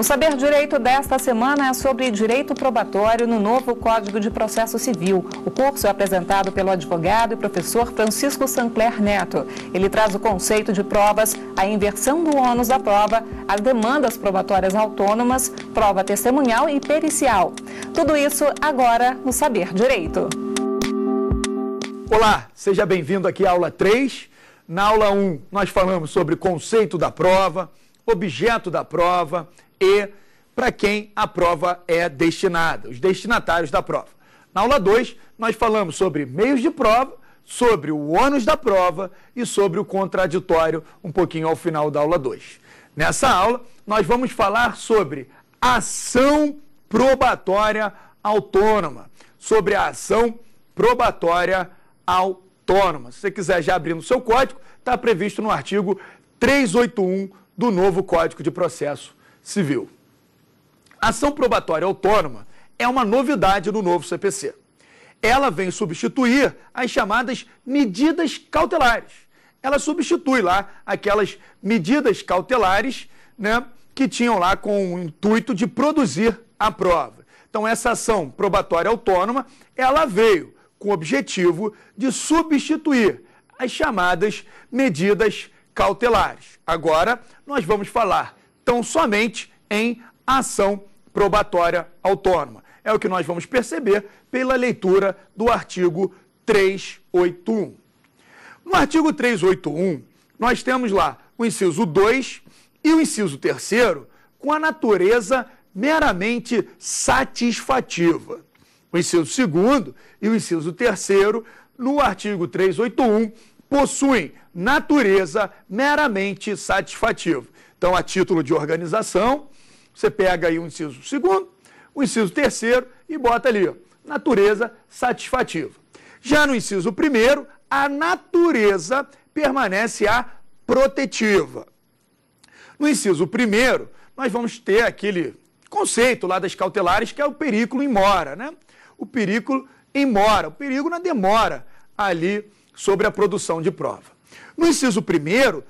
O Saber Direito desta semana é sobre direito probatório no novo Código de Processo Civil. O curso é apresentado pelo advogado e professor Francisco Sancler Neto. Ele traz o conceito de provas, a inversão do ônus da prova, as demandas probatórias autônomas, prova testemunhal e pericial. Tudo isso agora no Saber Direito. Olá, seja bem-vindo aqui à aula 3. Na aula 1, nós falamos sobre conceito da prova, objeto da prova, e para quem a prova é destinada, os destinatários da prova. Na aula 2, nós falamos sobre meios de prova, sobre o ônus da prova e sobre o contraditório, um pouquinho ao final da aula 2. Nessa aula, nós vamos falar sobre ação probatória autônoma, sobre a ação probatória autônoma. Se você quiser já abrir no seu código, está previsto no artigo 381 do novo Código de Processo Civil. Ação probatória autônoma é uma novidade no novo CPC. Ela vem substituir as chamadas medidas cautelares. Ela substitui lá aquelas medidas cautelares né, que tinham lá com o intuito de produzir a prova. Então, essa ação probatória autônoma, ela veio com o objetivo de substituir as chamadas medidas cautelares. Agora, nós vamos falar estão somente em ação probatória autônoma. É o que nós vamos perceber pela leitura do artigo 381. No artigo 381, nós temos lá o inciso 2 e o inciso 3 com a natureza meramente satisfativa. O inciso 2 e o inciso 3 no artigo 381 possuem natureza meramente satisfativa. Então, a título de organização, você pega aí o inciso segundo, o inciso terceiro e bota ali, ó, natureza satisfativa. Já no inciso primeiro, a natureza permanece a protetiva. No inciso primeiro, nós vamos ter aquele conceito lá das cautelares que é o perículo em mora, né? O perículo em mora, o perigo na demora ali sobre a produção de prova. No inciso primeiro,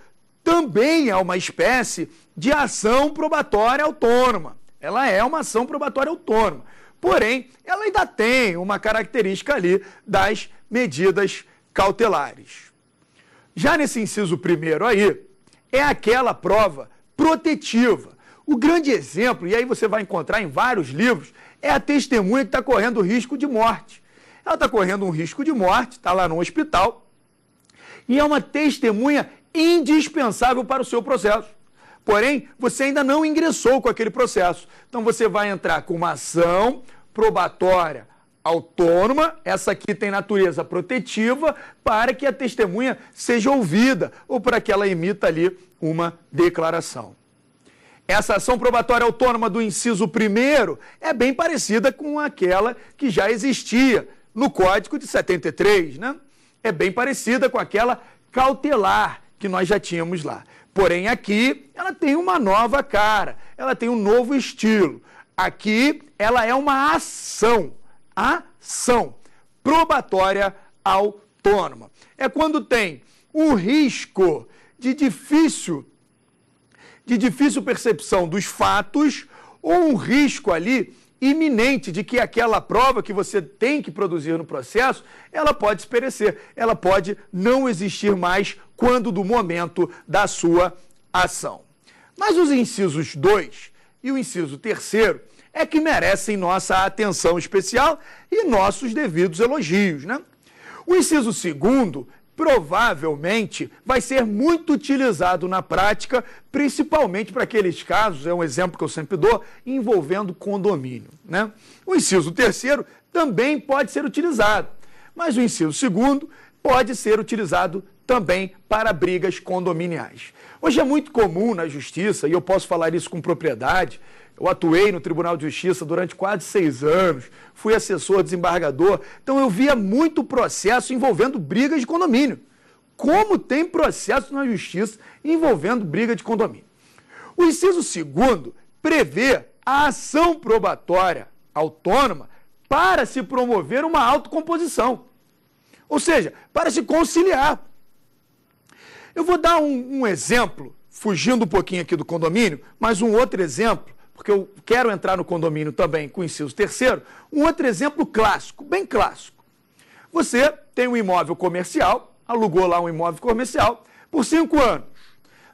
também é uma espécie de ação probatória autônoma. Ela é uma ação probatória autônoma. Porém, ela ainda tem uma característica ali das medidas cautelares. Já nesse inciso primeiro aí, é aquela prova protetiva. O grande exemplo, e aí você vai encontrar em vários livros, é a testemunha que está correndo risco de morte. Ela está correndo um risco de morte, está lá no hospital, e é uma testemunha indispensável para o seu processo. Porém, você ainda não ingressou com aquele processo. Então você vai entrar com uma ação probatória autônoma, essa aqui tem natureza protetiva, para que a testemunha seja ouvida ou para que ela emita ali uma declaração. Essa ação probatória autônoma do inciso 1 é bem parecida com aquela que já existia no Código de 73, né? É bem parecida com aquela cautelar, que nós já tínhamos lá. Porém, aqui ela tem uma nova cara, ela tem um novo estilo. Aqui ela é uma ação, ação probatória autônoma. É quando tem o risco de difícil de difícil percepção dos fatos ou um risco ali iminente de que aquela prova que você tem que produzir no processo, ela pode perecer, ela pode não existir mais quando do momento da sua ação. Mas os incisos 2 e o inciso 3 é que merecem nossa atenção especial e nossos devidos elogios, né? O inciso segundo provavelmente vai ser muito utilizado na prática, principalmente para aqueles casos, é um exemplo que eu sempre dou, envolvendo condomínio. Né? O inciso terceiro também pode ser utilizado, mas o inciso segundo pode ser utilizado também para brigas condominiais. Hoje é muito comum na justiça, e eu posso falar isso com propriedade, eu atuei no Tribunal de Justiça durante quase seis anos, fui assessor, desembargador, então eu via muito processo envolvendo brigas de condomínio. Como tem processo na justiça envolvendo briga de condomínio? O inciso segundo prevê a ação probatória autônoma para se promover uma autocomposição. Ou seja, para se conciliar. Eu vou dar um, um exemplo, fugindo um pouquinho aqui do condomínio, mas um outro exemplo porque eu quero entrar no condomínio também com inciso terceiro, um outro exemplo clássico, bem clássico. Você tem um imóvel comercial, alugou lá um imóvel comercial por cinco anos.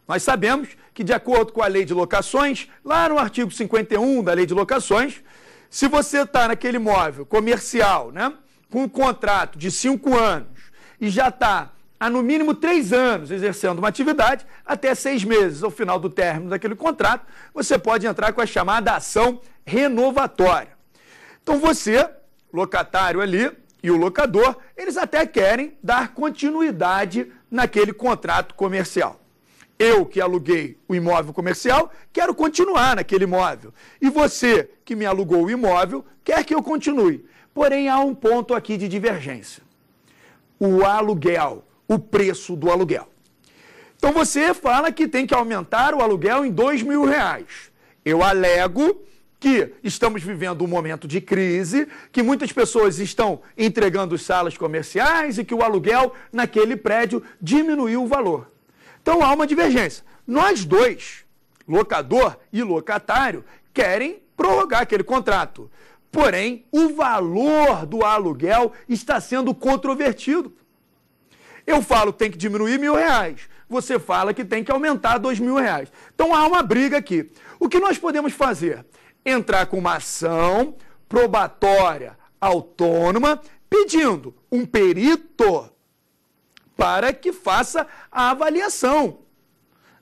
Nós sabemos que, de acordo com a lei de locações, lá no artigo 51 da lei de locações, se você está naquele imóvel comercial, né, com um contrato de cinco anos e já está há no mínimo três anos exercendo uma atividade, até seis meses ao final do término daquele contrato, você pode entrar com a chamada ação renovatória. Então você, locatário ali e o locador, eles até querem dar continuidade naquele contrato comercial. Eu que aluguei o imóvel comercial, quero continuar naquele imóvel. E você que me alugou o imóvel, quer que eu continue. Porém, há um ponto aqui de divergência. O aluguel o preço do aluguel. Então você fala que tem que aumentar o aluguel em dois mil reais. Eu alego que estamos vivendo um momento de crise, que muitas pessoas estão entregando salas comerciais e que o aluguel naquele prédio diminuiu o valor. Então há uma divergência. Nós dois, locador e locatário, querem prorrogar aquele contrato. Porém, o valor do aluguel está sendo controvertido. Eu falo que tem que diminuir mil reais. Você fala que tem que aumentar dois mil reais. Então há uma briga aqui. O que nós podemos fazer? Entrar com uma ação probatória autônoma pedindo um perito para que faça a avaliação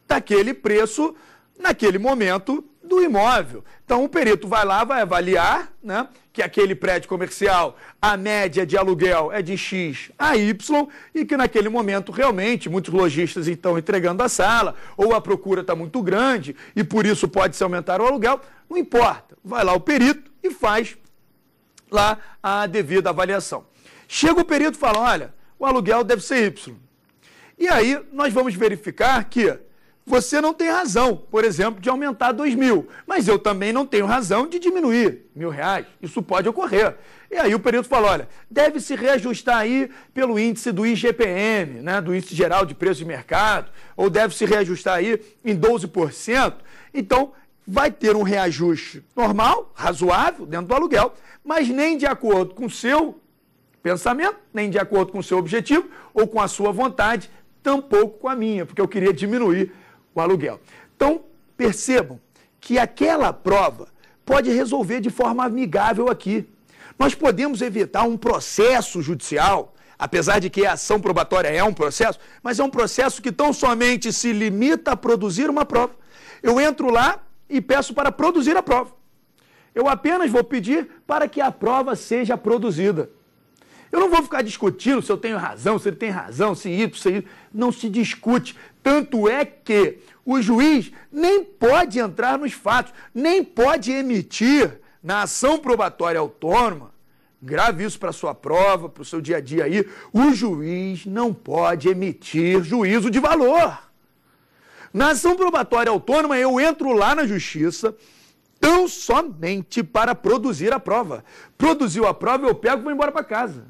daquele preço naquele momento do imóvel. Então o perito vai lá, vai avaliar, né, que aquele prédio comercial, a média de aluguel é de X a Y e que naquele momento realmente muitos lojistas estão entregando a sala ou a procura está muito grande e por isso pode se aumentar o aluguel. Não importa, vai lá o perito e faz lá a devida avaliação. Chega o perito e fala, olha, o aluguel deve ser Y. E aí nós vamos verificar que você não tem razão, por exemplo, de aumentar dois mil, mas eu também não tenho razão de diminuir mil reais. Isso pode ocorrer. E aí o perito falou: olha, deve se reajustar aí pelo índice do IGPM, né, do Índice Geral de Preço de Mercado, ou deve se reajustar aí em 12%. Então, vai ter um reajuste normal, razoável, dentro do aluguel, mas nem de acordo com o seu pensamento, nem de acordo com o seu objetivo ou com a sua vontade, tampouco com a minha, porque eu queria diminuir o aluguel. Então, percebam que aquela prova pode resolver de forma amigável aqui. Nós podemos evitar um processo judicial, apesar de que a ação probatória é um processo, mas é um processo que tão somente se limita a produzir uma prova. Eu entro lá e peço para produzir a prova. Eu apenas vou pedir para que a prova seja produzida. Eu não vou ficar discutindo se eu tenho razão, se ele tem razão, se isso, se isso. Não se discute. Tanto é que o juiz nem pode entrar nos fatos, nem pode emitir na ação probatória autônoma. Grave isso para sua prova, para o seu dia a dia aí. O juiz não pode emitir juízo de valor. Na ação probatória autônoma, eu entro lá na justiça tão somente para produzir a prova. Produziu a prova, eu pego e vou embora para casa.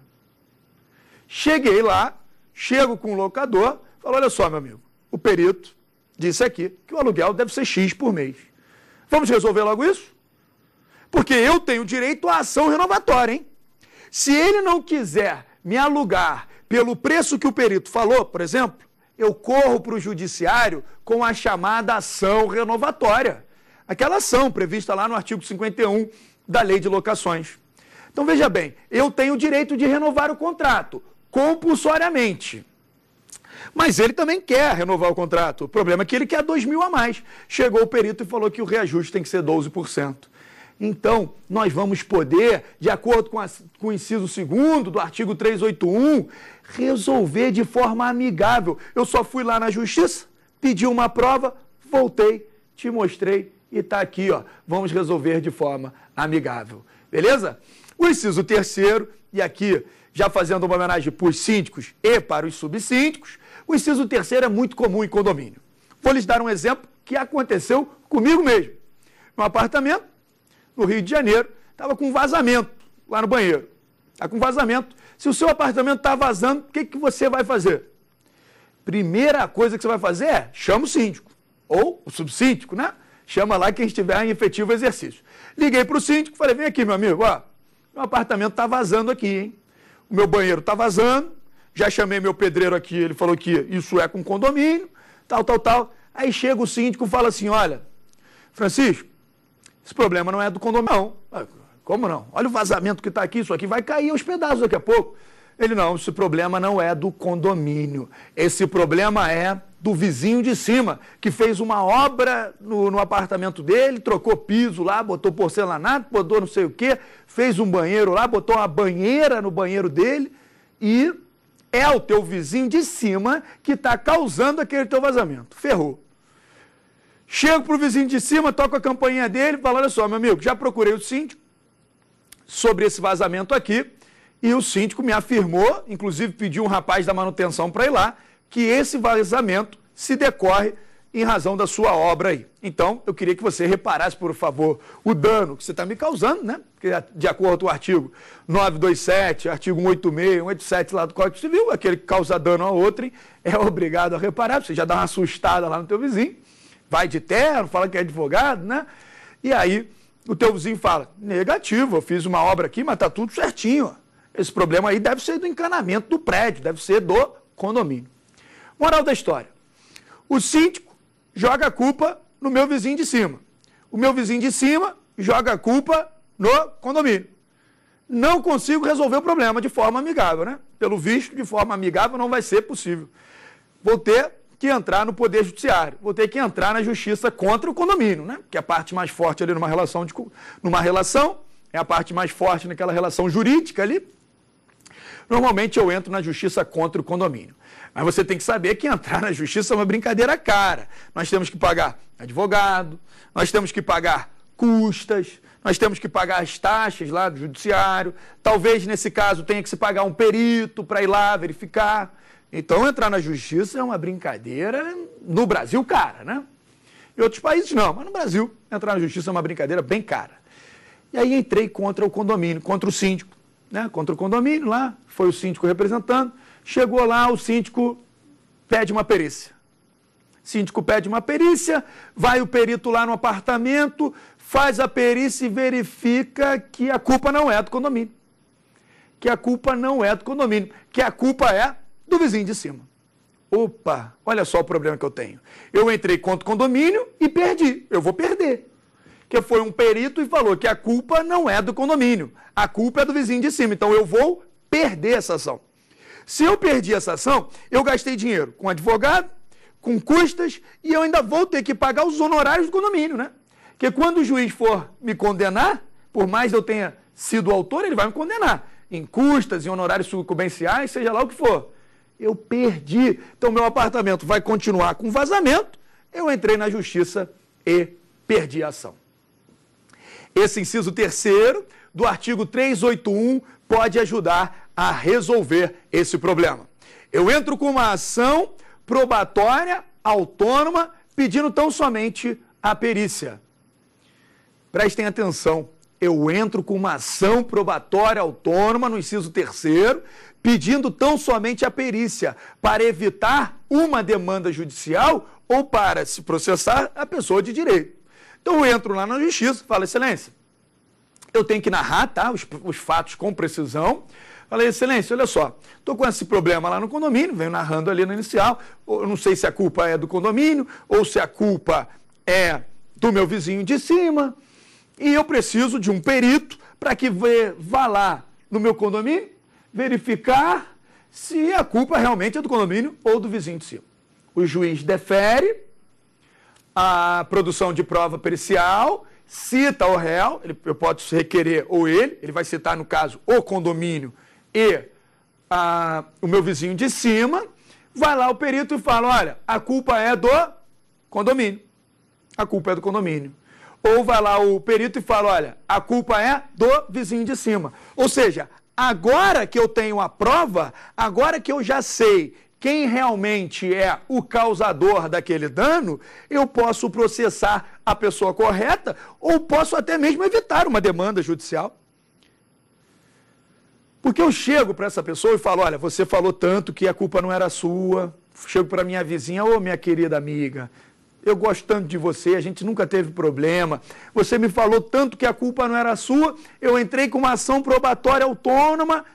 Cheguei lá, chego com o locador, falo: olha só, meu amigo, o perito disse aqui que o aluguel deve ser X por mês. Vamos resolver logo isso? Porque eu tenho direito à ação renovatória, hein? Se ele não quiser me alugar pelo preço que o perito falou, por exemplo, eu corro para o judiciário com a chamada ação renovatória. Aquela ação prevista lá no artigo 51 da Lei de Locações. Então veja bem, eu tenho o direito de renovar o contrato compulsoriamente. Mas ele também quer renovar o contrato. O problema é que ele quer 2 mil a mais. Chegou o perito e falou que o reajuste tem que ser 12%. Então, nós vamos poder, de acordo com, a, com o inciso 2 do artigo 381, resolver de forma amigável. Eu só fui lá na justiça, pedi uma prova, voltei, te mostrei e está aqui, ó. Vamos resolver de forma amigável. Beleza? O inciso terceiro, e aqui já fazendo uma homenagem para os síndicos e para os subsíndicos, o inciso terceiro é muito comum em condomínio. Vou lhes dar um exemplo que aconteceu comigo mesmo. Meu apartamento, no Rio de Janeiro, estava com vazamento lá no banheiro. Está com vazamento. Se o seu apartamento está vazando, o que, que você vai fazer? Primeira coisa que você vai fazer é chama o síndico, ou o subsíndico, né? Chama lá quem estiver em efetivo exercício. Liguei para o síndico, e falei: vem aqui, meu amigo, ó, meu apartamento está vazando aqui, hein? O meu banheiro está vazando, já chamei meu pedreiro aqui, ele falou que isso é com condomínio, tal, tal, tal. Aí chega o síndico e fala assim: olha, Francisco, esse problema não é do condomínio, não. Ah, Como não? Olha o vazamento que está aqui, isso aqui vai cair aos pedaços daqui a pouco. Ele, não, esse problema não é do condomínio. Esse problema é do vizinho de cima, que fez uma obra no, no, apartamento dele, trocou piso lá, botou porcelanato, botou não sei o quê, fez um banheiro lá, botou uma banheira no banheiro dele e é o teu vizinho de cima que está causando aquele teu vazamento. Ferrou. Chego para o vizinho de cima, toco a campainha dele e falo, olha só, meu amigo, já procurei o síndico sobre esse vazamento aqui e o síndico me afirmou, inclusive pediu um rapaz da manutenção para ir lá, que esse vazamento se decorre em razão da sua obra aí. Então, eu queria que você reparasse, por favor, o dano que você está me causando, né? Porque, de acordo com o artigo 927, artigo 186, 187 lá do Código Civil, aquele que causa dano a outrem é obrigado a reparar. Você já dá uma assustada lá no teu vizinho, vai de terno, fala que é advogado, né? E aí o teu vizinho fala, negativo, eu fiz uma obra aqui, mas está tudo certinho. Esse problema aí deve ser do encanamento do prédio, deve ser do condomínio. Moral da história. O síndico joga a culpa no meu vizinho de cima. O meu vizinho de cima joga a culpa no condomínio. Não consigo resolver o problema de forma amigável, né? Pelo visto, de forma amigável não vai ser possível. Vou ter que entrar no Poder Judiciário, vou ter que entrar na justiça contra o condomínio, né? Que é a parte mais forte ali numa relação, de, numa relação é a parte mais forte naquela relação jurídica ali. Normalmente eu entro na justiça contra o condomínio. Mas você tem que saber que entrar na justiça é uma brincadeira cara. Nós temos que pagar advogado, nós temos que pagar custas, nós temos que pagar as taxas lá do judiciário. Talvez nesse caso tenha que se pagar um perito para ir lá verificar. Então, entrar na justiça é uma brincadeira no Brasil cara, né? Em outros países não, mas no Brasil, entrar na justiça é uma brincadeira bem cara. E aí entrei contra o condomínio, contra o síndico, né? Contra o condomínio lá, foi o síndico representando. Chegou lá, o síndico pede uma perícia. O síndico pede uma perícia, vai o perito lá no apartamento, faz a perícia e verifica que a culpa não é do condomínio. Que a culpa não é do condomínio, que a culpa é do vizinho de cima. Opa, olha só o problema que eu tenho. Eu entrei contra o condomínio e perdi. Eu vou perder. Que foi um perito e falou que a culpa não é do condomínio, a culpa é do vizinho de cima. Então eu vou perder essa ação. Se eu perdi essa ação, eu gastei dinheiro com advogado, com custas e eu ainda vou ter que pagar os honorários do condomínio, né? Porque quando o juiz for me condenar, por mais eu tenha sido autor, ele vai me condenar em custas, em honorários sucumbenciais, seja lá o que for. Eu perdi. Então, meu apartamento vai continuar com vazamento. Eu entrei na justiça e perdi a ação. Esse inciso terceiro do artigo 381 pode ajudar a resolver esse problema. Eu entro com uma ação probatória autônoma pedindo tão somente a perícia. Prestem atenção, eu entro com uma ação probatória autônoma no inciso terceiro, pedindo tão somente a perícia para evitar uma demanda judicial ou para se processar a pessoa de direito. Então eu entro lá na justiça, falo, excelência, eu tenho que narrar tá, os, os fatos com precisão, Falei, excelência, olha só, estou com esse problema lá no condomínio, venho narrando ali no inicial, eu não sei se a culpa é do condomínio ou se a culpa é do meu vizinho de cima, e eu preciso de um perito para que vá lá no meu condomínio verificar se a culpa realmente é do condomínio ou do vizinho de cima. O juiz defere a produção de prova pericial, cita o réu, ele, eu posso requerer ou ele, ele vai citar, no caso, o condomínio e a, o meu vizinho de cima, vai lá o perito e fala: olha, a culpa é do condomínio. A culpa é do condomínio. Ou vai lá o perito e fala: olha, a culpa é do vizinho de cima. Ou seja, agora que eu tenho a prova, agora que eu já sei quem realmente é o causador daquele dano, eu posso processar a pessoa correta ou posso até mesmo evitar uma demanda judicial. Porque eu chego para essa pessoa e falo: olha, você falou tanto que a culpa não era sua. Chego para minha vizinha: ô, oh, minha querida amiga, eu gosto tanto de você, a gente nunca teve problema. Você me falou tanto que a culpa não era sua, eu entrei com uma ação probatória autônoma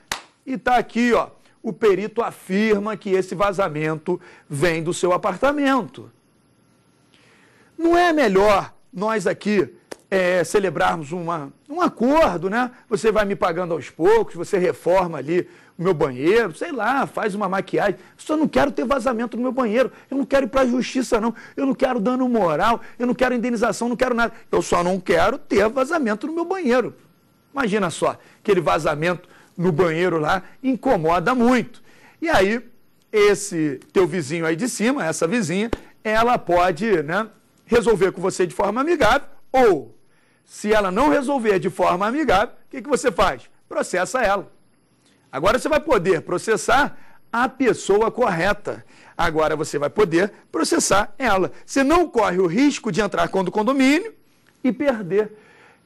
e está aqui, ó. O perito afirma que esse vazamento vem do seu apartamento. Não é melhor nós aqui é, celebrarmos uma um acordo, né? Você vai me pagando aos poucos, você reforma ali o meu banheiro, sei lá, faz uma maquiagem. Só não quero ter vazamento no meu banheiro. Eu não quero ir para a justiça, não. Eu não quero dano moral, eu não quero indenização, não quero nada. Eu só não quero ter vazamento no meu banheiro. Imagina só, aquele vazamento no banheiro lá incomoda muito. E aí, esse teu vizinho aí de cima, essa vizinha, ela pode né, resolver com você de forma amigável ou se ela não resolver de forma amigável, o que, que você faz? Processa ela. Agora você vai poder processar a pessoa correta. Agora você vai poder processar ela. Você não corre o risco de entrar contra o condomínio e perder.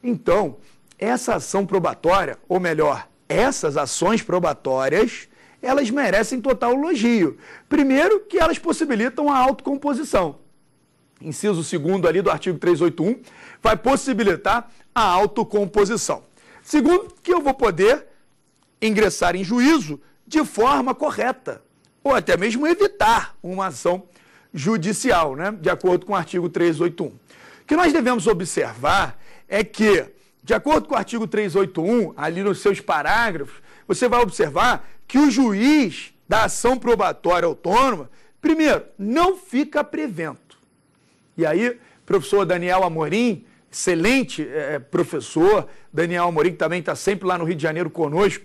Então, essa ação probatória, ou melhor, essas ações probatórias, elas merecem total elogio. Primeiro, que elas possibilitam a autocomposição inciso 2 ali do artigo 381, vai possibilitar a autocomposição. Segundo, que eu vou poder ingressar em juízo de forma correta, ou até mesmo evitar uma ação judicial, né? de acordo com o artigo 381. O que nós devemos observar é que, de acordo com o artigo 381, ali nos seus parágrafos, você vai observar que o juiz da ação probatória autônoma, primeiro, não fica prevento. E aí, professor Daniel Amorim, excelente é, é professor, Daniel Amorim, que também está sempre lá no Rio de Janeiro conosco,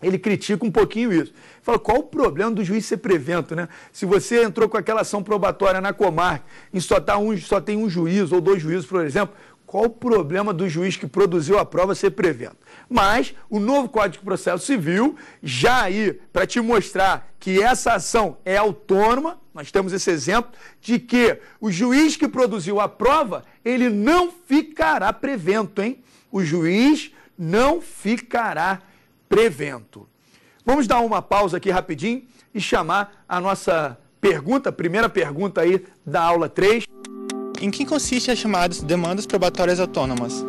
ele critica um pouquinho isso. Fala, qual o problema do juiz ser prevento, né? Se você entrou com aquela ação probatória na comarca e só, tá um, só tem um juiz ou dois juízes, por exemplo, qual o problema do juiz que produziu a prova ser prevento. Mas o novo Código de Processo Civil, já aí, para te mostrar que essa ação é autônoma, nós temos esse exemplo de que o juiz que produziu a prova, ele não ficará prevento, hein? O juiz não ficará prevento. Vamos dar uma pausa aqui rapidinho e chamar a nossa pergunta, primeira pergunta aí da aula 3. Em que consiste as chamadas demandas probatórias autônomas?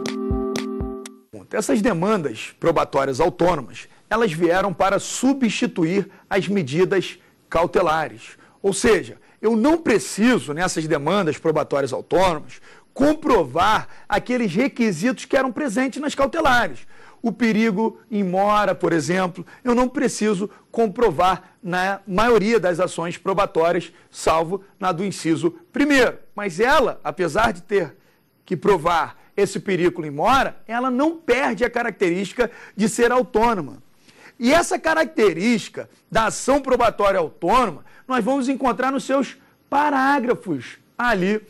Essas demandas probatórias autônomas, elas vieram para substituir as medidas cautelares. Ou seja, eu não preciso, nessas demandas probatórias autônomas, comprovar aqueles requisitos que eram presentes nas cautelares. O perigo em mora, por exemplo, eu não preciso comprovar na maioria das ações probatórias, salvo na do inciso primeiro. Mas ela, apesar de ter que provar esse perigo em mora, ela não perde a característica de ser autônoma. E essa característica da ação probatória autônoma nós vamos encontrar nos seus parágrafos ali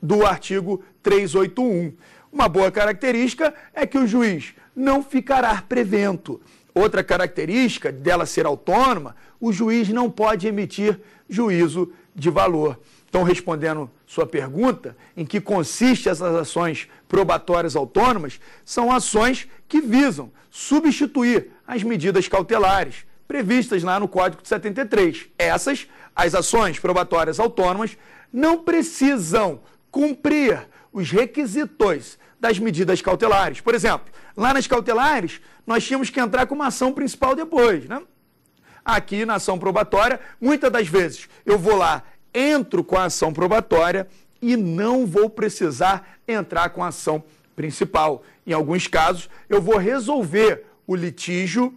do artigo 381. Uma boa característica é que o juiz não ficará prevento. Outra característica dela ser autônoma, o juiz não pode emitir juízo de valor. Então, respondendo sua pergunta, em que consiste essas ações probatórias autônomas, são ações que visam substituir as medidas cautelares previstas lá no Código de 73. Essas, as ações probatórias autônomas, não precisam cumprir os requisitos das medidas cautelares. Por exemplo, lá nas cautelares, nós tínhamos que entrar com uma ação principal depois, né? Aqui na ação probatória, muitas das vezes eu vou lá, entro com a ação probatória e não vou precisar entrar com a ação principal. Em alguns casos, eu vou resolver o litígio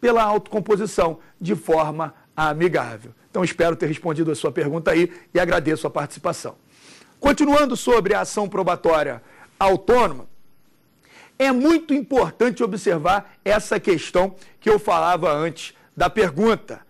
pela autocomposição de forma amigável. Então, espero ter respondido a sua pergunta aí e agradeço a participação. Continuando sobre a ação probatória, autônoma. É muito importante observar essa questão que eu falava antes da pergunta.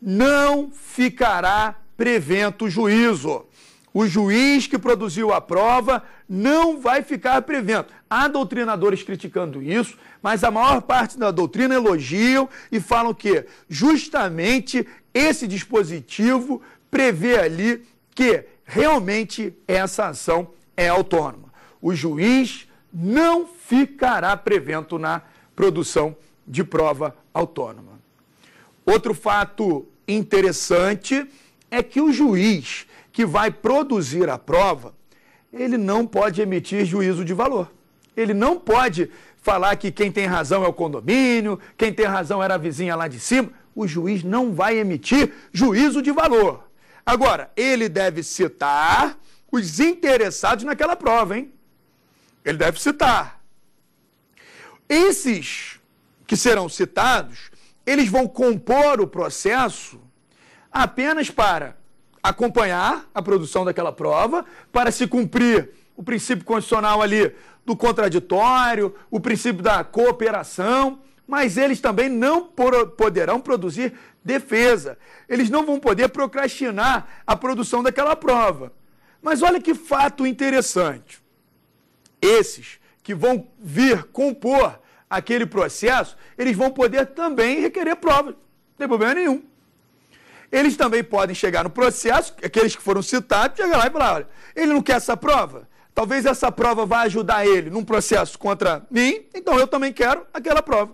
Não ficará prevento o juízo. O juiz que produziu a prova não vai ficar prevento. Há doutrinadores criticando isso, mas a maior parte da doutrina elogiam e falam que justamente esse dispositivo prevê ali que realmente essa ação é autônoma o juiz não ficará prevento na produção de prova autônoma. Outro fato interessante é que o juiz que vai produzir a prova, ele não pode emitir juízo de valor. Ele não pode falar que quem tem razão é o condomínio, quem tem razão era a vizinha lá de cima. O juiz não vai emitir juízo de valor. Agora, ele deve citar os interessados naquela prova, hein? Ele deve citar. Esses que serão citados, eles vão compor o processo apenas para acompanhar a produção daquela prova, para se cumprir o princípio constitucional ali do contraditório, o princípio da cooperação, mas eles também não poderão produzir defesa. Eles não vão poder procrastinar a produção daquela prova. Mas olha que fato interessante esses que vão vir compor aquele processo, eles vão poder também requerer provas, não tem problema nenhum. Eles também podem chegar no processo, aqueles que foram citados, chegar lá e falar, olha, ele não quer essa prova? Talvez essa prova vá ajudar ele num processo contra mim, então eu também quero aquela prova.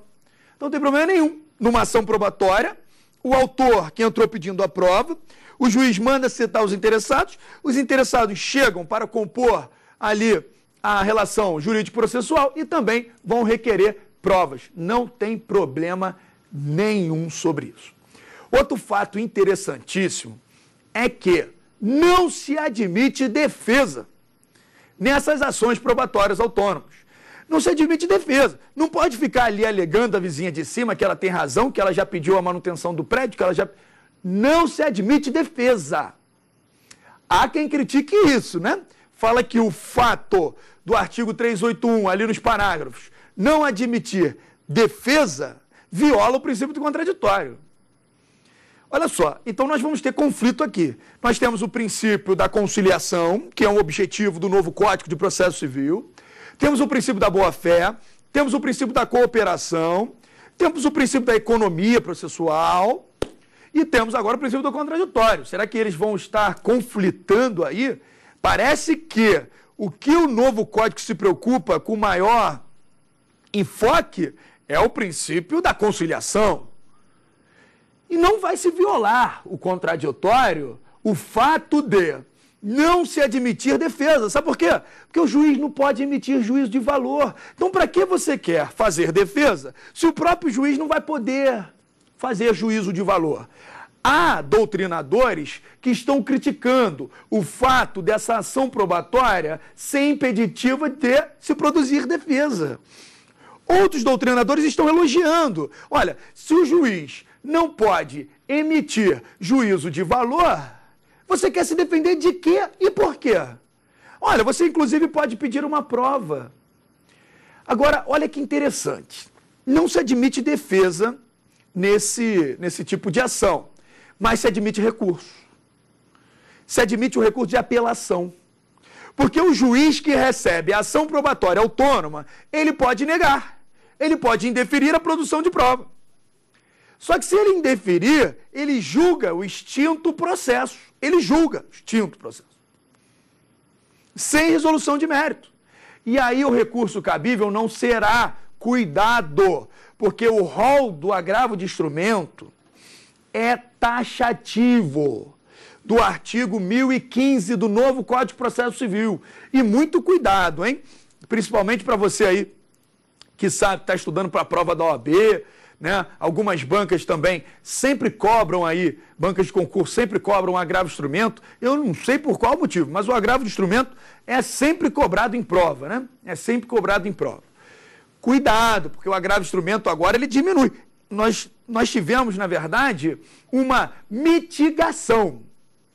Então não tem problema nenhum. Numa ação probatória, o autor que entrou pedindo a prova, o juiz manda citar os interessados, os interessados chegam para compor ali a relação jurídico-processual e também vão requerer provas. Não tem problema nenhum sobre isso. Outro fato interessantíssimo é que não se admite defesa nessas ações probatórias autônomas. Não se admite defesa. Não pode ficar ali alegando a vizinha de cima que ela tem razão, que ela já pediu a manutenção do prédio, que ela já. Não se admite defesa. Há quem critique isso, né? fala que o fato do artigo 381, ali nos parágrafos, não admitir defesa, viola o princípio do contraditório. Olha só, então nós vamos ter conflito aqui. Nós temos o princípio da conciliação, que é um objetivo do novo Código de Processo Civil. Temos o princípio da boa-fé, temos o princípio da cooperação, temos o princípio da economia processual e temos agora o princípio do contraditório. Será que eles vão estar conflitando aí? Parece que o que o novo código se preocupa com maior enfoque é o princípio da conciliação. E não vai se violar o contraditório o fato de não se admitir defesa. Sabe por quê? Porque o juiz não pode emitir juízo de valor. Então, para que você quer fazer defesa se o próprio juiz não vai poder fazer juízo de valor? Há doutrinadores que estão criticando o fato dessa ação probatória ser impeditiva de se produzir defesa. Outros doutrinadores estão elogiando. Olha, se o juiz não pode emitir juízo de valor, você quer se defender de quê e por quê? Olha, você inclusive pode pedir uma prova. Agora, olha que interessante. Não se admite defesa nesse, nesse tipo de ação mas se admite recurso. Se admite o recurso de apelação. Porque o juiz que recebe a ação probatória autônoma, ele pode negar. Ele pode indeferir a produção de prova. Só que se ele indeferir, ele julga o extinto processo. Ele julga o extinto processo. Sem resolução de mérito. E aí o recurso cabível não será cuidado, porque o rol do agravo de instrumento é taxativo do artigo 1015 do novo Código de Processo Civil. E muito cuidado, hein? Principalmente para você aí que sabe, está estudando para a prova da OAB, né? Algumas bancas também sempre cobram aí, bancas de concurso sempre cobram um agravo de instrumento. Eu não sei por qual motivo, mas o agravo de instrumento é sempre cobrado em prova, né? É sempre cobrado em prova. Cuidado, porque o agravo de instrumento agora ele diminui nós, nós tivemos, na verdade, uma mitigação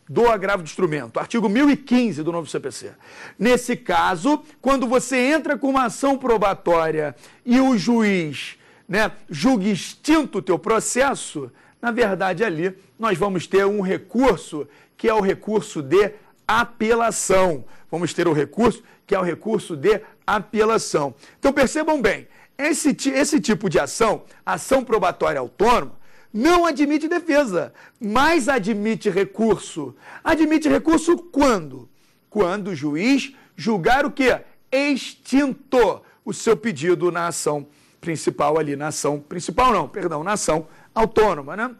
do agravo de instrumento, artigo 1015 do novo CPC. Nesse caso, quando você entra com uma ação probatória e o juiz né, julga extinto o teu processo, na verdade ali nós vamos ter um recurso que é o recurso de apelação. Vamos ter o recurso que é o recurso de apelação. Então percebam bem, esse, esse tipo de ação, ação probatória autônoma, não admite defesa, mas admite recurso. Admite recurso quando? Quando o juiz julgar o quê? Extinto o seu pedido na ação principal ali, na ação principal não, perdão, na ação autônoma, né?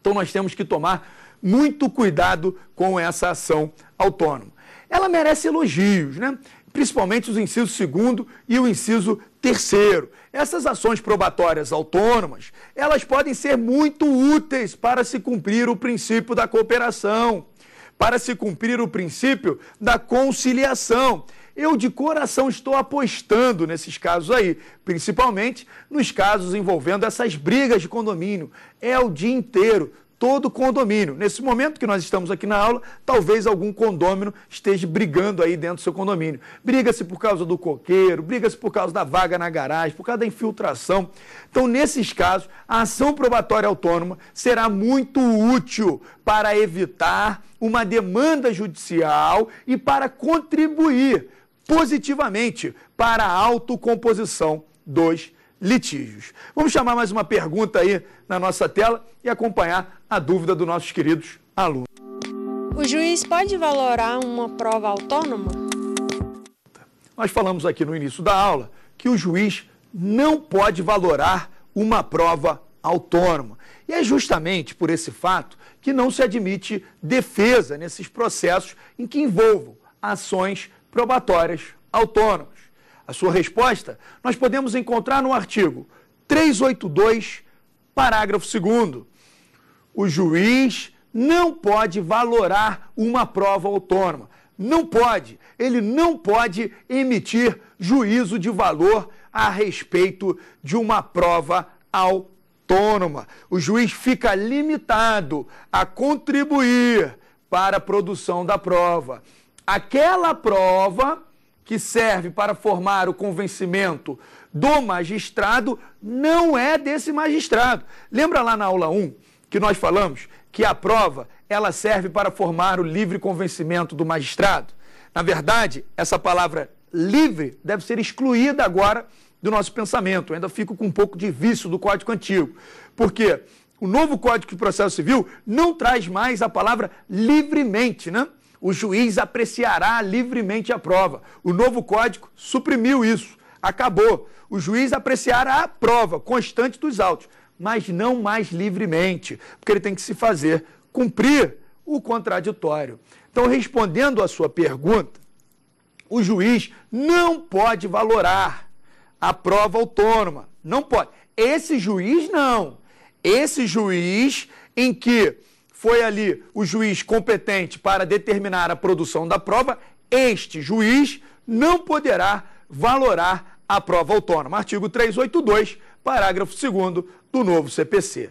Então nós temos que tomar muito cuidado com essa ação autônoma. Ela merece elogios, né? principalmente os incisos segundo e o inciso Terceiro, essas ações probatórias autônomas, elas podem ser muito úteis para se cumprir o princípio da cooperação, para se cumprir o princípio da conciliação. Eu de coração estou apostando nesses casos aí, principalmente nos casos envolvendo essas brigas de condomínio. É o dia inteiro, todo condomínio. Nesse momento que nós estamos aqui na aula, talvez algum condômino esteja brigando aí dentro do seu condomínio. Briga-se por causa do coqueiro, briga-se por causa da vaga na garagem, por causa da infiltração. Então, nesses casos, a ação probatória autônoma será muito útil para evitar uma demanda judicial e para contribuir positivamente para a autocomposição dos litígios. Vamos chamar mais uma pergunta aí na nossa tela e acompanhar a dúvida dos nossos queridos alunos. O juiz pode valorar uma prova autônoma? Nós falamos aqui no início da aula que o juiz não pode valorar uma prova autônoma. E é justamente por esse fato que não se admite defesa nesses processos em que envolvam ações probatórias autônomas. A sua resposta nós podemos encontrar no artigo 382, parágrafo 2. O juiz não pode valorar uma prova autônoma. Não pode. Ele não pode emitir juízo de valor a respeito de uma prova autônoma. O juiz fica limitado a contribuir para a produção da prova. Aquela prova que serve para formar o convencimento do magistrado não é desse magistrado. Lembra lá na aula 1 que nós falamos que a prova ela serve para formar o livre convencimento do magistrado? Na verdade, essa palavra livre deve ser excluída agora do nosso pensamento. Eu ainda fico com um pouco de vício do Código Antigo. Porque o novo Código de Processo Civil não traz mais a palavra livremente, né? o juiz apreciará livremente a prova. O novo código suprimiu isso. Acabou. O juiz apreciará a prova constante dos autos, mas não mais livremente, porque ele tem que se fazer cumprir o contraditório. Então, respondendo à sua pergunta, o juiz não pode valorar a prova autônoma. Não pode. Esse juiz não. Esse juiz em que foi ali o juiz competente para determinar a produção da prova, este juiz não poderá valorar a prova autônoma. Artigo 382, parágrafo 2 do novo CPC.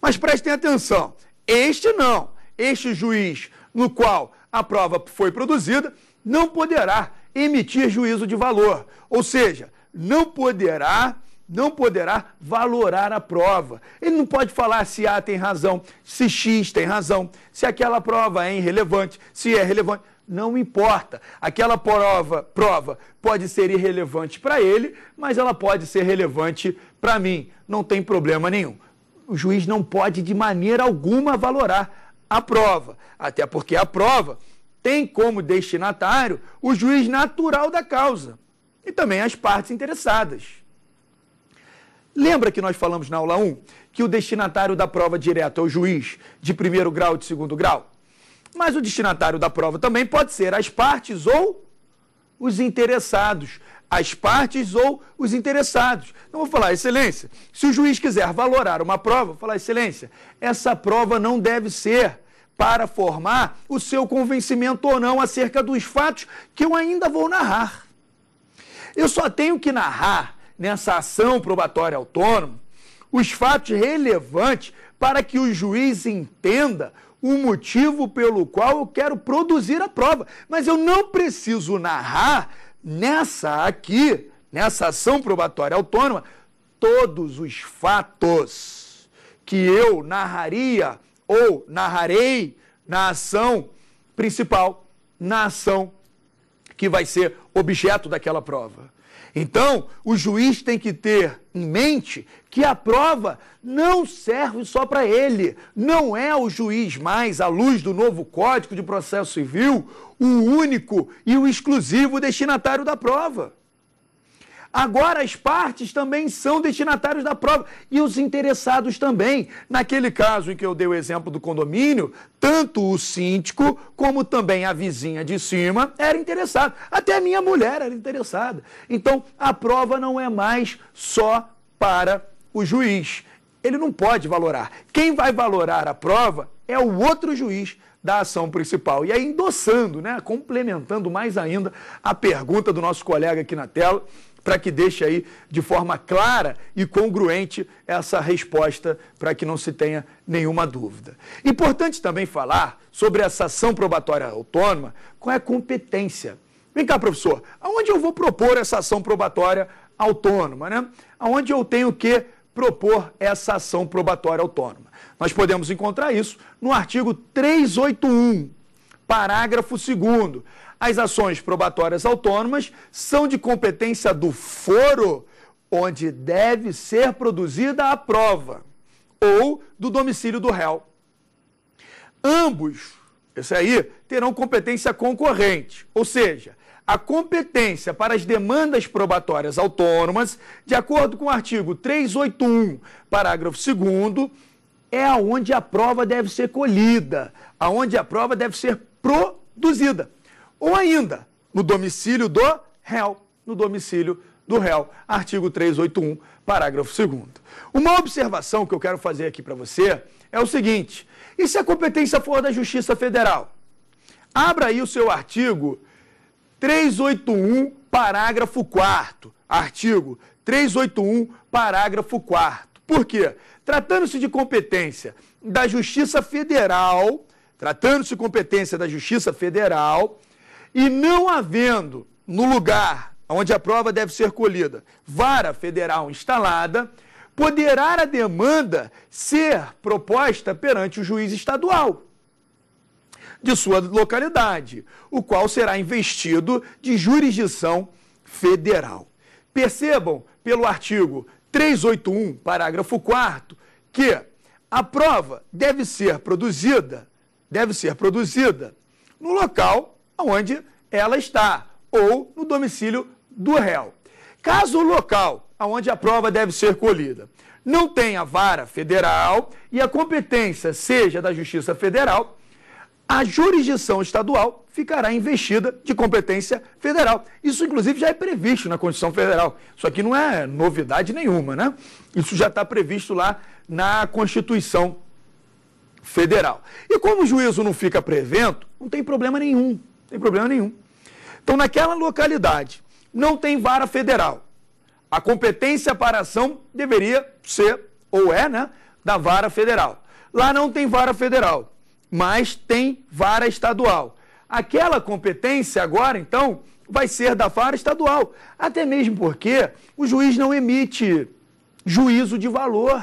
Mas prestem atenção, este não, este juiz no qual a prova foi produzida não poderá emitir juízo de valor, ou seja, não poderá não poderá valorar a prova. Ele não pode falar se A tem razão, se X tem razão, se aquela prova é irrelevante, se é relevante. Não importa. Aquela prova, prova pode ser irrelevante para ele, mas ela pode ser relevante para mim. Não tem problema nenhum. O juiz não pode, de maneira alguma, valorar a prova. Até porque a prova tem como destinatário o juiz natural da causa e também as partes interessadas. Lembra que nós falamos na aula 1 que o destinatário da prova direta é o juiz de primeiro grau e de segundo grau? Mas o destinatário da prova também pode ser as partes ou os interessados. As partes ou os interessados. Então vou falar, excelência, se o juiz quiser valorar uma prova, vou falar, excelência, essa prova não deve ser para formar o seu convencimento ou não acerca dos fatos que eu ainda vou narrar. Eu só tenho que narrar nessa ação probatória autônoma os fatos relevantes para que o juiz entenda o motivo pelo qual eu quero produzir a prova. Mas eu não preciso narrar nessa aqui, nessa ação probatória autônoma, todos os fatos que eu narraria ou narrarei na ação principal, na ação que vai ser objeto daquela prova. Então, o juiz tem que ter em mente que a prova não serve só para ele. Não é o juiz mais, à luz do novo Código de Processo Civil, o único e o exclusivo destinatário da prova. Agora as partes também são destinatários da prova e os interessados também. Naquele caso em que eu dei o exemplo do condomínio, tanto o síndico como também a vizinha de cima era interessado Até a minha mulher era interessada. Então a prova não é mais só para o juiz. Ele não pode valorar. Quem vai valorar a prova é o outro juiz da ação principal. E aí, endossando, né, complementando mais ainda a pergunta do nosso colega aqui na tela, para que deixe aí de forma clara e congruente essa resposta para que não se tenha nenhuma dúvida. Importante também falar sobre essa ação probatória autônoma com a competência. Vem cá, professor, aonde eu vou propor essa ação probatória autônoma, né? Aonde eu tenho que propor essa ação probatória autônoma? Nós podemos encontrar isso no artigo 381 Parágrafo 2. As ações probatórias autônomas são de competência do foro onde deve ser produzida a prova ou do domicílio do réu. Ambos, esse aí, terão competência concorrente, ou seja, a competência para as demandas probatórias autônomas, de acordo com o artigo 381, parágrafo 2 é aonde a prova deve ser colhida, aonde a prova deve ser produzida. Ou ainda, no domicílio do réu, no domicílio do réu. Artigo 381, parágrafo 2. Uma observação que eu quero fazer aqui para você é o seguinte: e se a competência for da Justiça Federal? Abra aí o seu artigo 381, parágrafo 4. Artigo 381, parágrafo 4. Por quê? Tratando-se de competência da Justiça Federal, tratando-se de competência da Justiça Federal, e não havendo no lugar onde a prova deve ser colhida vara federal instalada, poderá a demanda ser proposta perante o juiz estadual de sua localidade, o qual será investido de jurisdição federal. Percebam pelo artigo 381, parágrafo 4, que a prova deve ser produzida deve ser produzida no local onde ela está ou no domicílio do réu. Caso o local onde a prova deve ser colhida não tenha vara federal e a competência seja da Justiça Federal, a jurisdição estadual ficará investida de competência federal. Isso, inclusive, já é previsto na Constituição Federal. Isso aqui não é novidade nenhuma, né? Isso já está previsto lá na Constituição Federal. E como o juízo não fica prevento, não tem problema nenhum. Não tem problema nenhum. Então, naquela localidade, não tem vara federal. A competência para a ação deveria ser, ou é, né, da vara federal. Lá não tem vara federal, mas tem vara estadual. Aquela competência agora, então, vai ser da vara estadual. Até mesmo porque o juiz não emite juízo de valor.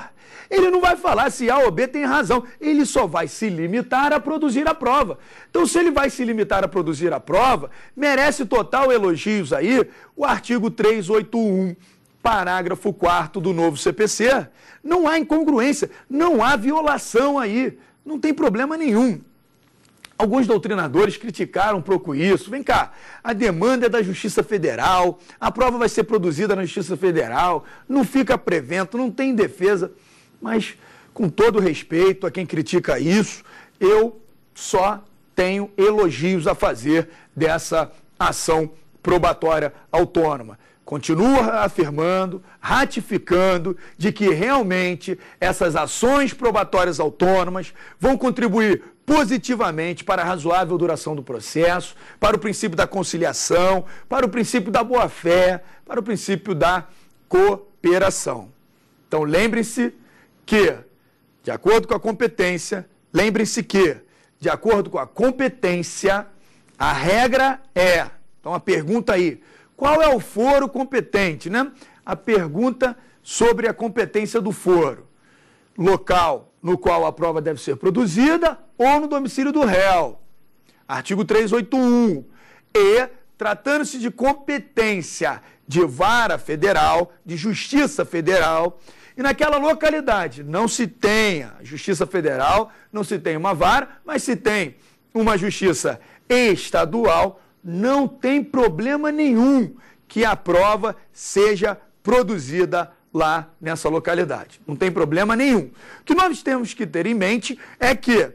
Ele não vai falar se A ou B tem razão. Ele só vai se limitar a produzir a prova. Então, se ele vai se limitar a produzir a prova, merece total elogios aí o artigo 381 parágrafo 4 do novo CPC. Não há incongruência, não há violação aí, não tem problema nenhum. Alguns doutrinadores criticaram um pouco isso. Vem cá, a demanda é da Justiça Federal, a prova vai ser produzida na Justiça Federal, não fica prevento, não tem defesa. Mas, com todo respeito a quem critica isso, eu só tenho elogios a fazer dessa ação probatória autônoma. Continua afirmando, ratificando de que realmente essas ações probatórias autônomas vão contribuir positivamente para a razoável duração do processo, para o princípio da conciliação, para o princípio da boa-fé, para o princípio da cooperação. Então, lembre-se que, de acordo com a competência, lembrem-se que, de acordo com a competência, a regra é. Então a pergunta aí, qual é o foro competente, né? A pergunta sobre a competência do foro. Local no qual a prova deve ser produzida ou no domicílio do réu. Artigo 381. E, tratando-se de competência de vara federal, de justiça federal, e naquela localidade não se tem a Justiça Federal, não se tem uma vara, mas se tem uma Justiça estadual, não tem problema nenhum que a prova seja produzida lá nessa localidade. Não tem problema nenhum. O que nós temos que ter em mente é que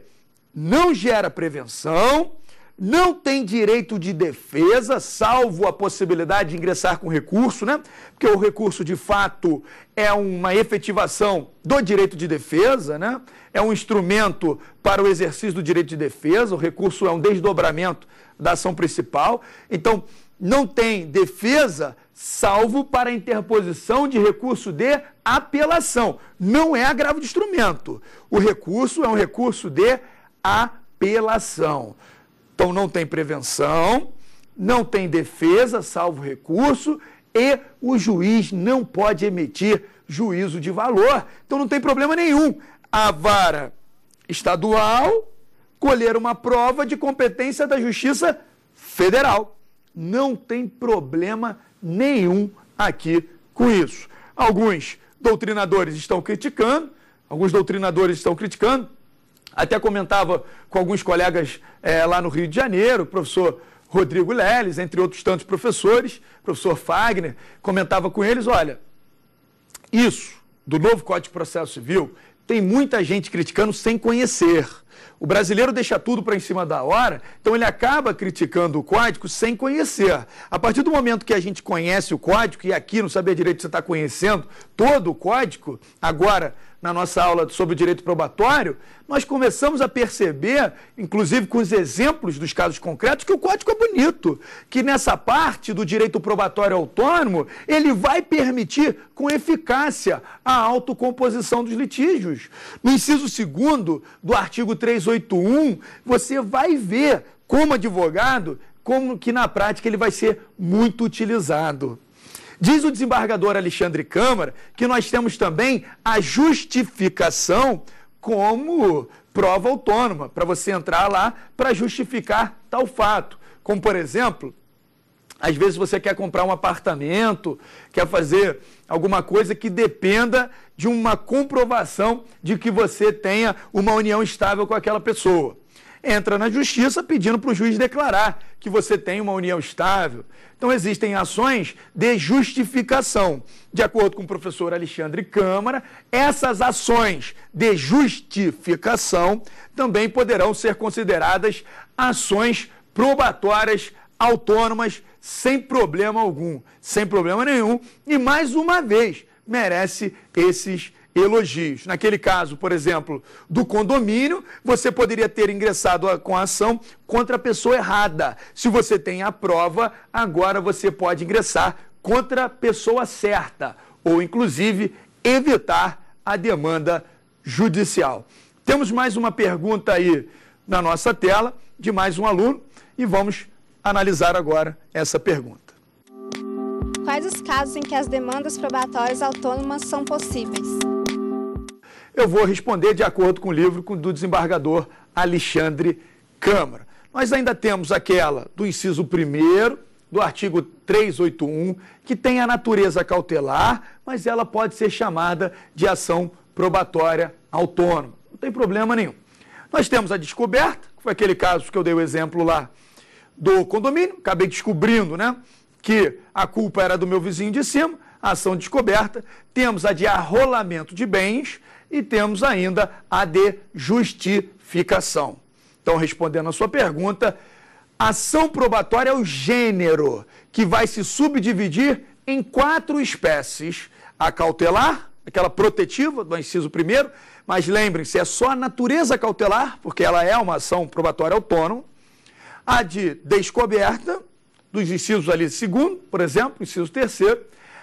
não gera prevenção, não tem direito de defesa, salvo a possibilidade de ingressar com recurso, né? Porque o recurso de fato é uma efetivação do direito de defesa, né? É um instrumento para o exercício do direito de defesa, o recurso é um desdobramento da ação principal. Então, não tem defesa, salvo para interposição de recurso de apelação. Não é agravo de instrumento. O recurso é um recurso de apelação. Então não tem prevenção, não tem defesa, salvo recurso, e o juiz não pode emitir juízo de valor. Então não tem problema nenhum. A vara estadual colher uma prova de competência da Justiça Federal. Não tem problema nenhum aqui com isso. Alguns doutrinadores estão criticando, alguns doutrinadores estão criticando, até comentava com alguns colegas é, lá no Rio de Janeiro, o professor Rodrigo Leles, entre outros tantos professores, professor Fagner, comentava com eles: olha, isso do novo Código de Processo Civil tem muita gente criticando sem conhecer. O brasileiro deixa tudo para em cima da hora, então ele acaba criticando o código sem conhecer. A partir do momento que a gente conhece o código, e aqui no Saber Direito você está conhecendo todo o código, agora na nossa aula sobre o direito probatório, nós começamos a perceber, inclusive com os exemplos dos casos concretos, que o código é bonito, que nessa parte do direito probatório autônomo, ele vai permitir com eficácia a autocomposição dos litígios. No inciso 2 do artigo 381, você vai ver como advogado como que na prática ele vai ser muito utilizado. Diz o desembargador Alexandre Câmara que nós temos também a justificação como prova autônoma, para você entrar lá para justificar tal fato. Como, por exemplo, às vezes você quer comprar um apartamento, quer fazer alguma coisa que dependa de uma comprovação de que você tenha uma união estável com aquela pessoa entra na justiça pedindo para o juiz declarar que você tem uma união estável. Então, existem ações de justificação. De acordo com o professor Alexandre Câmara, essas ações de justificação também poderão ser consideradas ações probatórias autônomas sem problema algum, sem problema nenhum, e mais uma vez merece esses elogios. Naquele caso, por exemplo, do condomínio, você poderia ter ingressado com a ação contra a pessoa errada. Se você tem a prova, agora você pode ingressar contra a pessoa certa ou, inclusive, evitar a demanda judicial. Temos mais uma pergunta aí na nossa tela de mais um aluno e vamos analisar agora essa pergunta. Quais os casos em que as demandas probatórias autônomas são possíveis? Eu vou responder de acordo com o livro do desembargador Alexandre Câmara. Nós ainda temos aquela do inciso 1 do artigo 381, que tem a natureza cautelar, mas ela pode ser chamada de ação probatória autônoma. Não tem problema nenhum. Nós temos a descoberta, que foi aquele caso que eu dei o exemplo lá do condomínio, acabei descobrindo, né, que a culpa era do meu vizinho de cima, ação descoberta. Temos a de arrolamento de bens, e temos ainda a de justificação. Então, respondendo a sua pergunta, ação probatória é o gênero que vai se subdividir em quatro espécies: a cautelar, aquela protetiva do inciso primeiro, mas lembrem-se, é só a natureza cautelar, porque ela é uma ação probatória autônoma, a de descoberta, dos incisos ali segundo, por exemplo, inciso terceiro,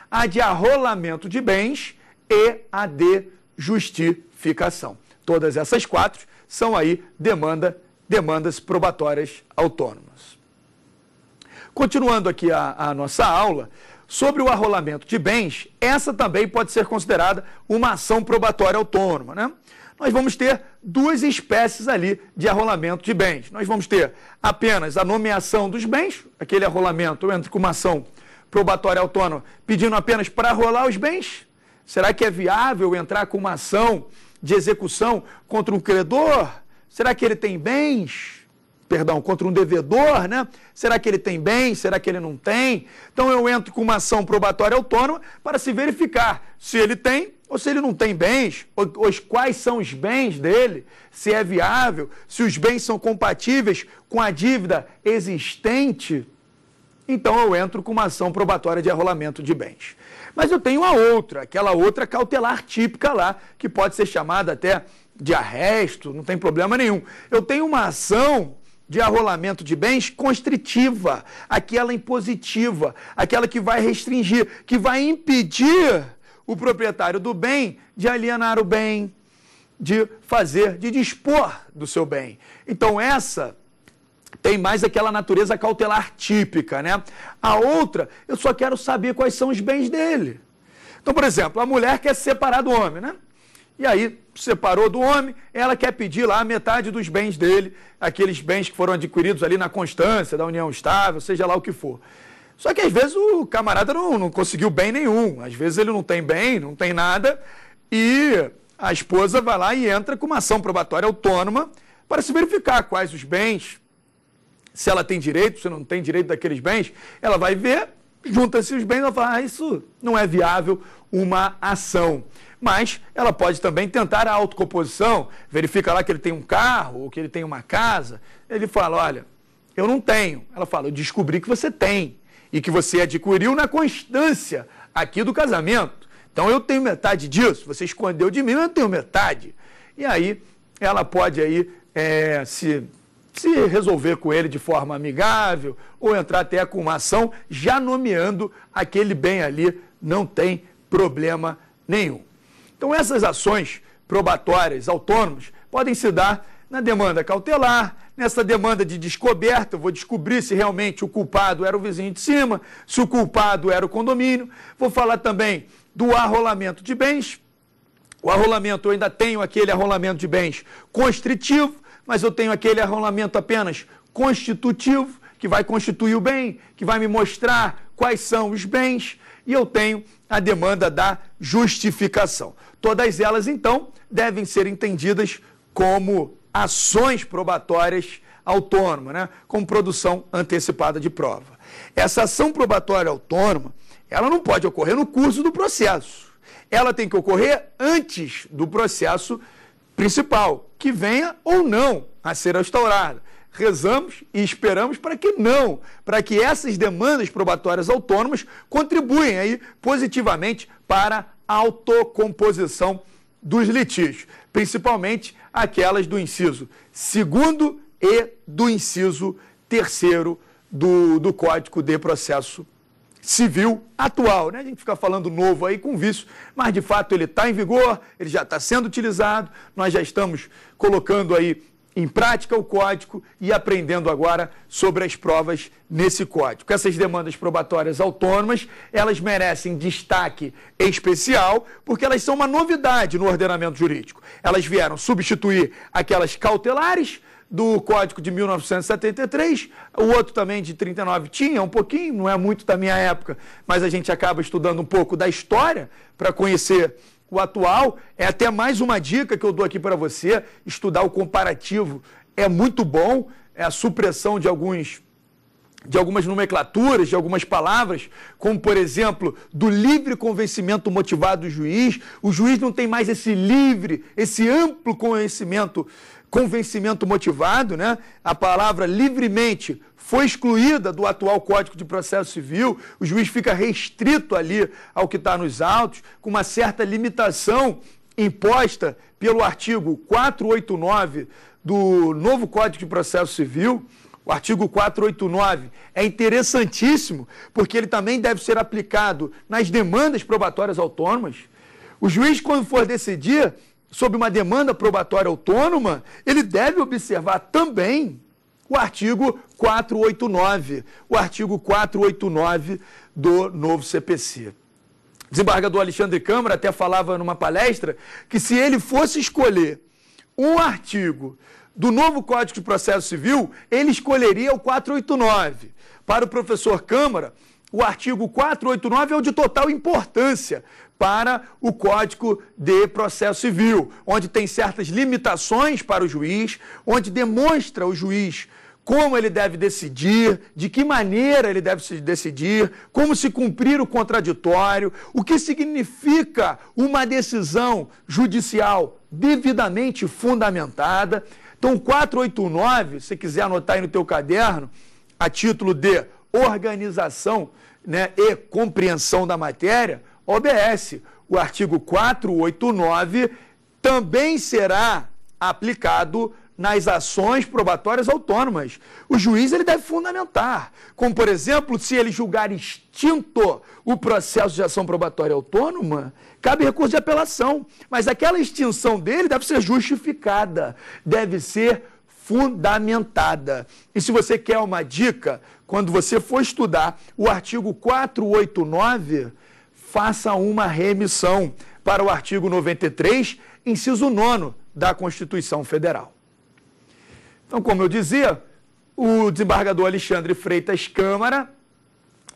a de arrolamento de bens e a de justificação. Todas essas quatro são aí demanda, demandas probatórias autônomas. Continuando aqui a, a nossa aula, sobre o arrolamento de bens, essa também pode ser considerada uma ação probatória autônoma, né? Nós vamos ter duas espécies ali de arrolamento de bens. Nós vamos ter apenas a nomeação dos bens, aquele arrolamento entre com uma ação probatória autônoma, pedindo apenas para arrolar os bens, Será que é viável entrar com uma ação de execução contra um credor? Será que ele tem bens? Perdão, contra um devedor, né? Será que ele tem bens? Será que ele não tem? Então eu entro com uma ação probatória autônoma para se verificar se ele tem ou se ele não tem bens, ou, ou, quais são os bens dele, se é viável, se os bens são compatíveis com a dívida existente. Então eu entro com uma ação probatória de arrolamento de bens. Mas eu tenho a outra, aquela outra cautelar típica lá, que pode ser chamada até de arresto, não tem problema nenhum. Eu tenho uma ação de arrolamento de bens constritiva, aquela impositiva, aquela que vai restringir, que vai impedir o proprietário do bem de alienar o bem, de fazer, de dispor do seu bem. Então essa tem mais aquela natureza cautelar típica, né? A outra, eu só quero saber quais são os bens dele. Então, por exemplo, a mulher quer separar do homem, né? E aí, separou do homem, ela quer pedir lá metade dos bens dele, aqueles bens que foram adquiridos ali na constância, da união estável, seja lá o que for. Só que às vezes o camarada não, não conseguiu bem nenhum, às vezes ele não tem bem, não tem nada, e a esposa vai lá e entra com uma ação probatória autônoma para se verificar quais os bens se ela tem direito, se não tem direito daqueles bens, ela vai ver, junta-se os bens, ela fala, ah, isso não é viável uma ação. Mas ela pode também tentar a autocomposição, verifica lá que ele tem um carro ou que ele tem uma casa, ele fala, olha, eu não tenho. Ela fala, eu descobri que você tem e que você adquiriu na constância aqui do casamento. Então eu tenho metade disso, você escondeu de mim, eu tenho metade. E aí ela pode aí é, se se resolver com ele de forma amigável ou entrar até com uma ação, já nomeando aquele bem ali, não tem problema nenhum. Então, essas ações probatórias autônomas podem se dar na demanda cautelar, nessa demanda de descoberta, vou descobrir se realmente o culpado era o vizinho de cima, se o culpado era o condomínio. Vou falar também do arrolamento de bens. O arrolamento, eu ainda tenho aquele arrolamento de bens constritivo, mas eu tenho aquele arrolamento apenas constitutivo, que vai constituir o bem, que vai me mostrar quais são os bens, e eu tenho a demanda da justificação. Todas elas, então, devem ser entendidas como ações probatórias autônomas, né? como produção antecipada de prova. Essa ação probatória autônoma, ela não pode ocorrer no curso do processo. Ela tem que ocorrer antes do processo principal, que venha ou não a ser restaurada. Rezamos e esperamos para que não, para que essas demandas probatórias autônomas contribuem aí positivamente para a autocomposição dos litígios, principalmente aquelas do inciso segundo e do inciso terceiro do, do Código de Processo civil atual. Né? A gente fica falando novo aí com vício, mas de fato ele está em vigor, ele já está sendo utilizado, nós já estamos colocando aí em prática o código e aprendendo agora sobre as provas nesse código. Essas demandas probatórias autônomas, elas merecem destaque especial, porque elas são uma novidade no ordenamento jurídico. Elas vieram substituir aquelas cautelares, do Código de 1973, o outro também de 39 tinha, um pouquinho, não é muito da minha época, mas a gente acaba estudando um pouco da história para conhecer o atual. É até mais uma dica que eu dou aqui para você: estudar o comparativo é muito bom, é a supressão de alguns de algumas nomenclaturas, de algumas palavras, como por exemplo, do livre convencimento motivado do juiz, o juiz não tem mais esse livre, esse amplo conhecimento, convencimento motivado, né? A palavra livremente foi excluída do atual Código de Processo Civil, o juiz fica restrito ali ao que está nos autos, com uma certa limitação imposta pelo artigo 489 do novo Código de Processo Civil o artigo 489, é interessantíssimo, porque ele também deve ser aplicado nas demandas probatórias autônomas. O juiz, quando for decidir sobre uma demanda probatória autônoma, ele deve observar também o artigo 489, o artigo 489 do novo CPC. Desembargador Alexandre Câmara até falava numa palestra que se ele fosse escolher um artigo do novo Código de Processo Civil, ele escolheria o 489. Para o professor Câmara, o artigo 489 é o de total importância para o Código de Processo Civil, onde tem certas limitações para o juiz, onde demonstra o juiz como ele deve decidir, de que maneira ele deve se decidir, como se cumprir o contraditório, o que significa uma decisão judicial devidamente fundamentada. Então, 489, se quiser anotar aí no teu caderno, a título de organização né, e compreensão da matéria, OBS, o artigo 489 também será aplicado nas ações probatórias autônomas. O juiz ele deve fundamentar, como por exemplo, se ele julgar extinto o processo de ação probatória autônoma, cabe recurso de apelação, mas aquela extinção dele deve ser justificada, deve ser fundamentada. E se você quer uma dica, quando você for estudar o artigo 489, faça uma remissão para o artigo 93, inciso 9 da Constituição Federal. Então, como eu dizia, o desembargador Alexandre Freitas Câmara,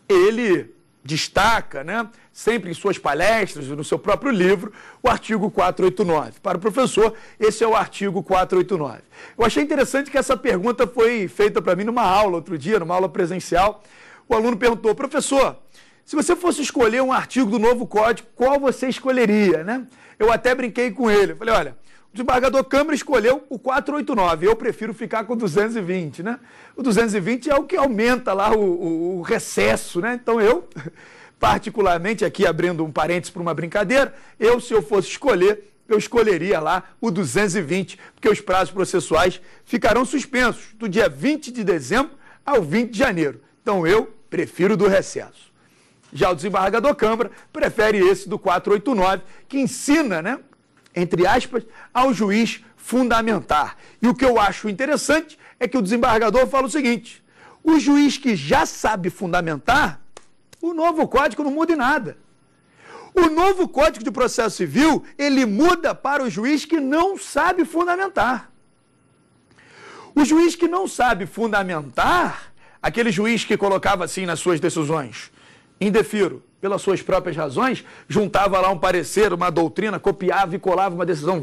ele destaca, né, sempre em suas palestras e no seu próprio livro, o artigo 489. Para o professor, esse é o artigo 489. Eu achei interessante que essa pergunta foi feita para mim numa aula outro dia, numa aula presencial. O aluno perguntou: "Professor, se você fosse escolher um artigo do novo código, qual você escolheria, né?" Eu até brinquei com ele. Falei: "Olha, o desembargador Câmara escolheu o 489. Eu prefiro ficar com o 220, né? O 220 é o que aumenta lá o, o, o recesso, né? Então eu, particularmente, aqui abrindo um parênteses para uma brincadeira, eu, se eu fosse escolher, eu escolheria lá o 220, porque os prazos processuais ficarão suspensos do dia 20 de dezembro ao 20 de janeiro. Então eu prefiro do recesso. Já o desembargador Câmara prefere esse do 489, que ensina né, entre aspas, ao juiz fundamentar. E o que eu acho interessante é que o desembargador fala o seguinte: o juiz que já sabe fundamentar, o novo código não muda em nada. O novo Código de Processo Civil, ele muda para o juiz que não sabe fundamentar. O juiz que não sabe fundamentar, aquele juiz que colocava assim nas suas decisões, indefiro pelas suas próprias razões, juntava lá um parecer, uma doutrina, copiava e colava uma decisão,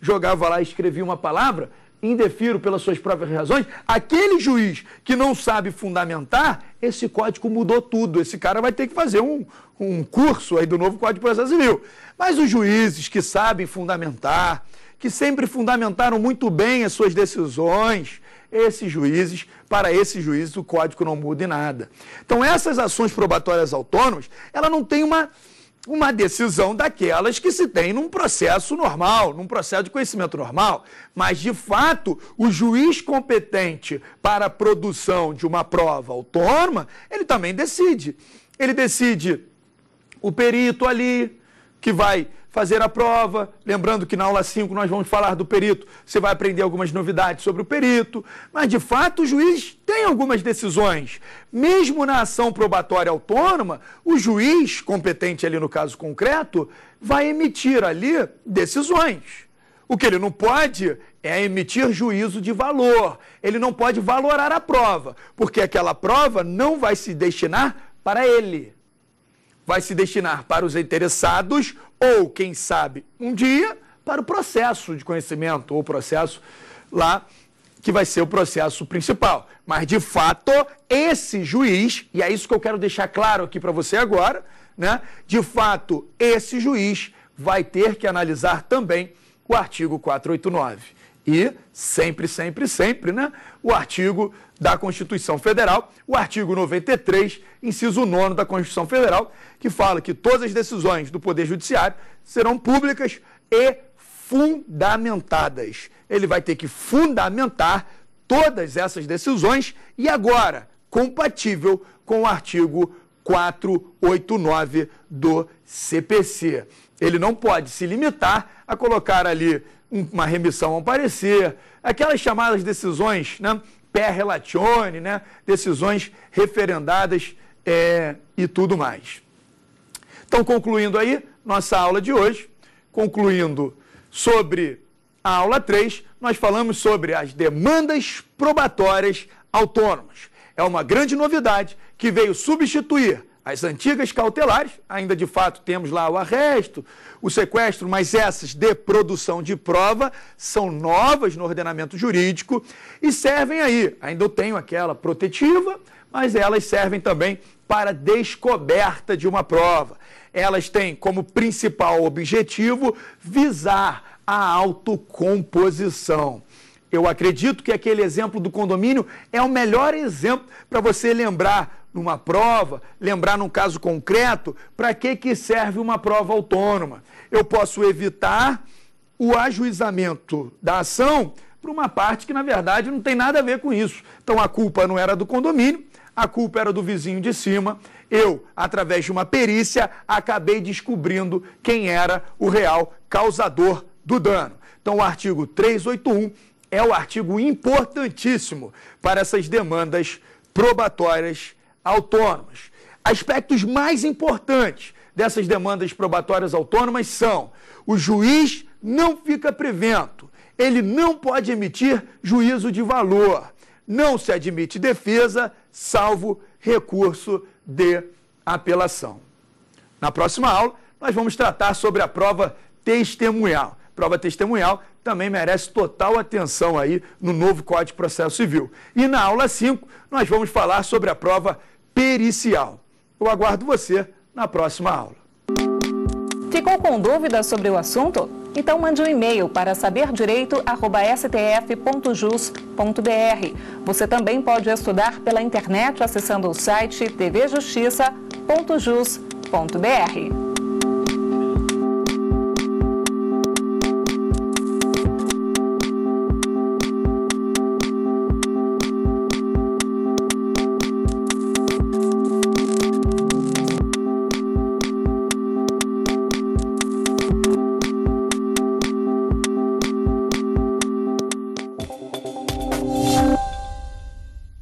jogava lá e escrevia uma palavra, indefiro pelas suas próprias razões, aquele juiz que não sabe fundamentar, esse código mudou tudo. Esse cara vai ter que fazer um, um curso aí do novo Código de Processo Civil. Mas os juízes que sabem fundamentar, que sempre fundamentaram muito bem as suas decisões, esses juízes, para esses juízes o código não muda em nada. Então essas ações probatórias autônomas, ela não tem uma uma decisão daquelas que se tem num processo normal, num processo de conhecimento normal. Mas, de fato, o juiz competente para a produção de uma prova autônoma, ele também decide. Ele decide o perito ali, que vai fazer a prova. Lembrando que na aula 5 nós vamos falar do perito, você vai aprender algumas novidades sobre o perito, mas de fato o juiz tem algumas decisões. Mesmo na ação probatória autônoma, o juiz competente ali no caso concreto vai emitir ali decisões. O que ele não pode é emitir juízo de valor. Ele não pode valorar a prova, porque aquela prova não vai se destinar para ele vai se destinar para os interessados ou, quem sabe, um dia para o processo de conhecimento ou processo lá que vai ser o processo principal. Mas, de fato, esse juiz, e é isso que eu quero deixar claro aqui para você agora, né? De fato, esse juiz vai ter que analisar também o artigo 489 e sempre, sempre, sempre, né? O artigo da Constituição Federal, o artigo 93, inciso 9 da Constituição Federal, que fala que todas as decisões do Poder Judiciário serão públicas e fundamentadas. Ele vai ter que fundamentar todas essas decisões e agora compatível com o artigo 489 do CPC. Ele não pode se limitar a colocar ali uma remissão a um parecer, aquelas chamadas decisões, né? Per relatione, né? Decisões referendadas é, e tudo mais. Então, concluindo aí nossa aula de hoje, concluindo sobre a aula 3, nós falamos sobre as demandas probatórias autônomas. É uma grande novidade que veio substituir as antigas cautelares, ainda de fato temos lá o arresto, o sequestro, mas essas de produção de prova são novas no ordenamento jurídico e servem aí. Ainda eu tenho aquela protetiva, mas elas servem também para descoberta de uma prova. Elas têm como principal objetivo visar a autocomposição. Eu acredito que aquele exemplo do condomínio é o melhor exemplo para você lembrar numa prova, lembrar num caso concreto, para que, que serve uma prova autônoma. Eu posso evitar o ajuizamento da ação para uma parte que, na verdade, não tem nada a ver com isso. Então, a culpa não era do condomínio, a culpa era do vizinho de cima. Eu, através de uma perícia, acabei descobrindo quem era o real causador do dano. Então, o artigo 381 é o artigo importantíssimo para essas demandas probatórias autônomas. Aspectos mais importantes dessas demandas probatórias autônomas são: o juiz não fica prevento, ele não pode emitir juízo de valor, não se admite defesa, salvo recurso de apelação. Na próxima aula, nós vamos tratar sobre a prova testemunhal prova testemunhal, também merece total atenção aí no novo Código de Processo Civil. E na aula 5, nós vamos falar sobre a prova pericial. Eu aguardo você na próxima aula. Ficou com dúvidas sobre o assunto? Então mande um e-mail para saberdireito@stf.jus.br. Você também pode estudar pela internet acessando o site tvjustiça.jus.br.